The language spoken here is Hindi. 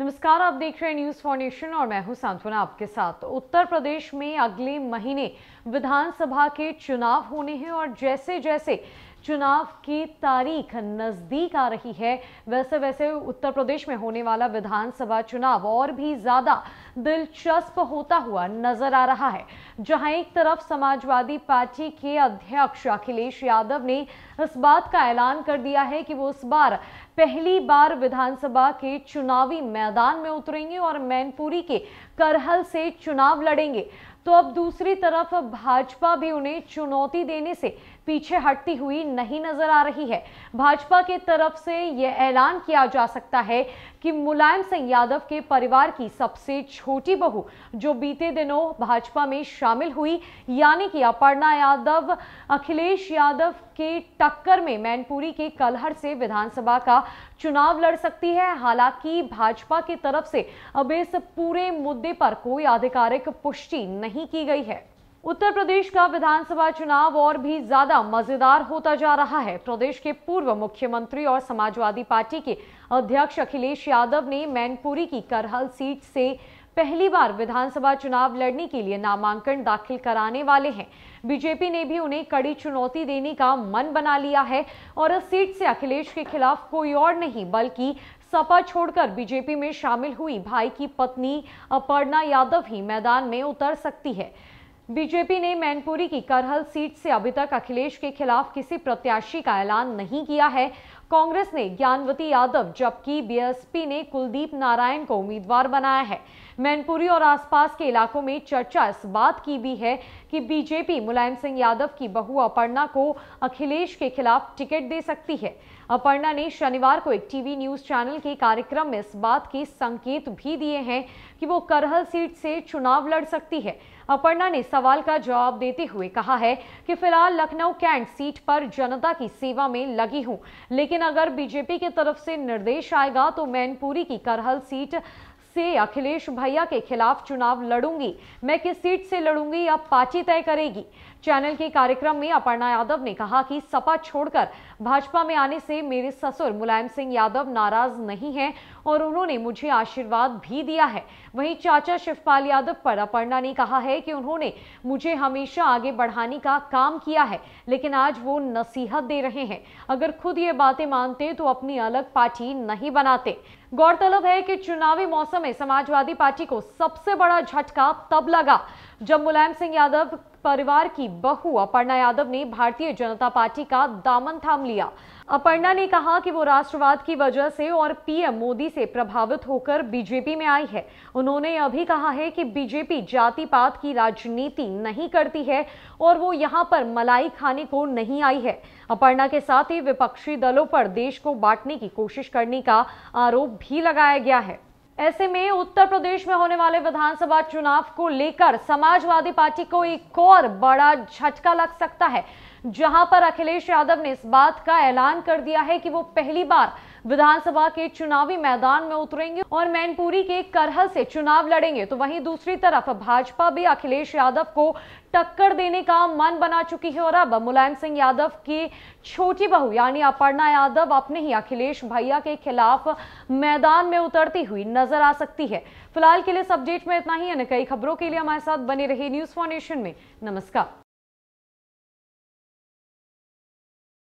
नमस्कार आप देख रहे हैं न्यूज फाउंडेशन और मैं हूं सांत्वना आपके साथ उत्तर प्रदेश में अगले महीने विधानसभा के चुनाव होने हैं और जैसे जैसे चुनाव की तारीख नज़दीक आ रही है वैसे वैसे उत्तर प्रदेश में होने वाला विधानसभा चुनाव और भी ज़्यादा दिलचस्प होता हुआ नजर आ रहा है जहां एक तरफ समाजवादी पार्टी के अध्यक्ष अखिलेश यादव ने इस बात का ऐलान कर दिया है कि वो इस बार पहली बार विधानसभा के चुनावी मैदान में उतरेंगे और मैनपुरी के करहल से चुनाव लड़ेंगे तो अब दूसरी तरफ भाजपा भी उन्हें चुनौती देने से पीछे हटती हुई नहीं नजर आ रही है भाजपा के तरफ से यह ऐलान किया जा सकता है कि मुलायम सिंह यादव के परिवार की सबसे छोटी बहू जो बीते दिनों भाजपा में शामिल हुई यानी कि अपर्णा यादव अखिलेश यादव के टक्कर में मैनपुरी के कलहर से विधानसभा का चुनाव लड़ सकती है हालांकि भाजपा की तरफ से अब इस पूरे मुद्दे पर कोई आधिकारिक पुष्टि नहीं नहीं की गई है उत्तर प्रदेश का विधानसभा चुनाव और भी ज्यादा मजेदार होता जा रहा है प्रदेश के पूर्व मुख्यमंत्री और समाजवादी पार्टी के अध्यक्ष अखिलेश यादव ने मैनपुरी की करहल सीट से पहली बार विधानसभा चुनाव लड़ने के लिए नामांकन दाखिल कराने वाले हैं बीजेपी ने भी उन्हें कड़ी चुनौती देने का मन बना लिया है और इस सीट से अखिलेश के खिलाफ कोई और नहीं बल्कि सपा छोड़कर बीजेपी में शामिल हुई भाई की पत्नी अपर्णा यादव ही मैदान में उतर सकती है बीजेपी ने मैनपुरी की करहल सीट से अभी तक अखिलेश के खिलाफ किसी प्रत्याशी का ऐलान नहीं किया है कांग्रेस ने ज्ञानवती यादव जबकि बीएसपी ने कुलदीप नारायण को उम्मीदवार बनाया है मैनपुरी और आसपास के इलाकों में चर्चा इस बात की भी है कि बीजेपी मुलायम सिंह यादव की बहू अपर्णा को अखिलेश के खिलाफ टिकट दे सकती है अपर्णा ने शनिवार को एक टीवी न्यूज चैनल के कार्यक्रम में इस बात के संकेत भी दिए हैं कि वो करहल सीट से चुनाव लड़ सकती है अपर्णा ने सवाल का जवाब देते हुए कहा है कि फिलहाल लखनऊ कैंट सीट पर जनता की सेवा में लगी हूं लेकिन अगर बीजेपी की तरफ से निर्देश आएगा तो मैनपुरी की करहल सीट से अखिलेश भैया के खिलाफ चुनाव लड़ूंगी मैं किस सीट से लड़ूंगी या पार्टी तय करेगी चैनल के कार्यक्रम में अपर्णा यादव ने कहा कि सपा छोड़कर भाजपा में आने से मेरे ससुर मुलायम सिंह यादव नाराज नहीं हैं और उन्होंने मुझे आशीर्वाद भी दिया है वहीं चाचा शिवपाल यादव पर अपर्णा ने कहा है कि उन्होंने मुझे हमेशा आगे बढ़ाने का काम किया है लेकिन आज वो नसीहत दे रहे हैं अगर खुद ये बातें मानते तो अपनी अलग पार्टी नहीं बनाते गौरतलब है कि चुनावी मौसम में समाजवादी पार्टी को सबसे बड़ा झटका तब लगा जब मुलायम सिंह यादव परिवार की बहू अपर्णा यादव ने भारतीय जनता पार्टी का दामन थाम लिया अपर्णा ने कहा कि वो राष्ट्रवाद की वजह से और पीएम मोदी से प्रभावित होकर बीजेपी में आई है उन्होंने अभी कहा है कि बीजेपी जाति पात की राजनीति नहीं करती है और वो यहाँ पर मलाई खाने को नहीं आई है अपर्णा के साथ ही विपक्षी दलों पर देश को बांटने की कोशिश करने का आरोप भी लगाया गया है ऐसे में उत्तर प्रदेश में होने वाले विधानसभा चुनाव को लेकर समाजवादी पार्टी को एक और बड़ा झटका लग सकता है जहां पर अखिलेश यादव ने इस बात का ऐलान कर दिया है कि वो पहली बार विधानसभा के चुनावी मैदान में उतरेंगे और मैनपुरी के करहल से चुनाव लड़ेंगे तो वहीं दूसरी तरफ भाजपा भी अखिलेश यादव को टक्कर देने का मन बना चुकी है और अब मुलायम सिंह यादव की छोटी बहू यानी अपर्णा यादव अपने ही अखिलेश भैया के खिलाफ मैदान में उतरती हुई नजर आ सकती है फिलहाल के लिए इस अपडेट में इतना ही अन्य कई खबरों के लिए हमारे साथ बने रहे न्यूज फाउंडेशन में नमस्कार